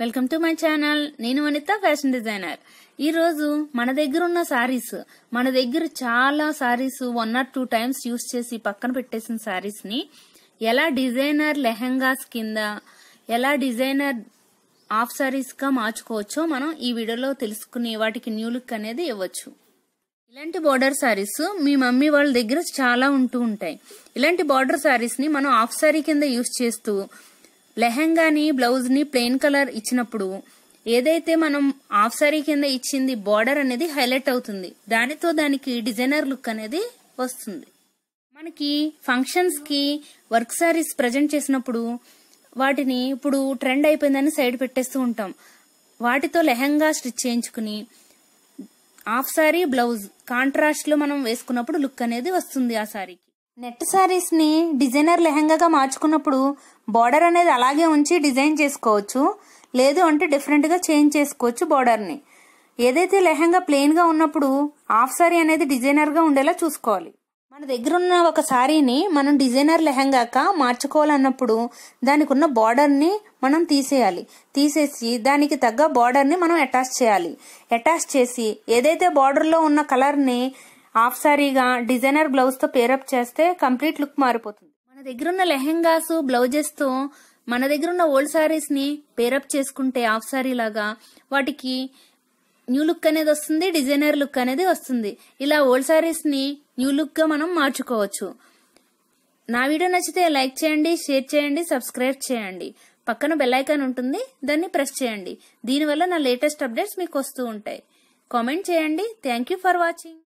welcome to my channel నేను వనిత fashion designer ఈ రోజు మన దగ్గర ఉన్న సారీస్ మన దగ్గర చాలా saris one or two times use చేసి పక్కన పెట్టేసిన సారీస్ ని ఎలా డిజైనర్ లెహెంగాస్ కింద ఎలా డిజైనర్ హాఫ్ సారీస్ గా మార్చుకోవచ్చో మనం ఈ వీడియోలో తెలుసుకుని వాటికి న్యూ లుక్ అనేది ఇవ్వచ్చు ఇలాంటి బార్డర్ సారీస్ మీ మమ్మీ వాళ్ళ దగ్గర చాలా ఉంటూ ఉంటాయి ఇలాంటి బార్డర్ సారీస్ ని మనం హాఫ్ సారీ కింద యూస్ చేస్తూ లెహంగాని బ్లౌజ్ని ప్లెయిన్ కలర్ ఇచ్చినప్పుడు ఏదైతే మనం ఆఫ్ సారీ కింద ఇచ్చింది బార్డర్ అనేది హైలైట్ అవుతుంది దానితో దానికి డిజైనర్ లుక్ అనేది వస్తుంది మనకి ఫంక్షన్స్ కి వర్క్ సారీస్ ప్రజెంట్ చేసినప్పుడు వాటిని ఇప్పుడు ట్రెండ్ అయిపోయిందని సైడ్ పెట్టేస్తూ ఉంటాం వాటితో లెహంగా స్టిచ్ చేయించుకుని ఆఫ్ సారీ బ్లౌజ్ కాంట్రాస్ట్ లో మనం వేసుకున్నప్పుడు లుక్ అనేది వస్తుంది ఆ సారీకి నెట్ శారీస్ని డిజైనర్ లెహంగాగా మార్చుకున్నప్పుడు బార్డర్ అనేది అలాగే ఉంచి డిజైన్ చేసుకోవచ్చు లేదు అంటే డిఫరెంట్గా చేంజ్ చేసుకోవచ్చు బార్డర్ని ఏదైతే లెహంగా ప్లెయిన్గా ఉన్నప్పుడు హాఫ్ సారీ అనేది డిజైనర్గా ఉండేలా చూసుకోవాలి మన దగ్గర ఉన్న ఒక శారీని మనం డిజైనర్ లెహంగాక మార్చుకోవాలన్నప్పుడు దానికి ఉన్న బార్డర్ని మనం తీసేయాలి తీసేసి దానికి తగ్గ బార్డర్ని మనం అటాచ్ చేయాలి అటాచ్ చేసి ఏదైతే బార్డర్లో ఉన్న కలర్ని హాఫ్ సారీగా డిజైనర్ తో పేరప్ చేస్తే కంప్లీట్ లుక్ మారిపోతుంది మన దగ్గర ఉన్న లెహెంగాస్ బ్లౌజెస్తో మన దగ్గర ఉన్న ఓల్డ్ శారీస్ని పేరప్ చేసుకుంటే హాఫ్ సారీ లాగా వాటికి న్యూ లుక్ అనేది వస్తుంది డిజైనర్ లుక్ అనేది వస్తుంది ఇలా ఓల్డ్ శారీస్ని న్యూ లుక్గా మనం మార్చుకోవచ్చు నా వీడియో నచ్చితే లైక్ చేయండి షేర్ చేయండి సబ్స్క్రైబ్ చేయండి పక్కన బెల్లైకాన్ ఉంటుంది దాన్ని ప్రెస్ చేయండి దీనివల్ల నా లేటెస్ట్ అప్డేట్స్ మీకు వస్తూ ఉంటాయి కామెంట్ చేయండి థ్యాంక్ యూ ఫర్ వాచింగ్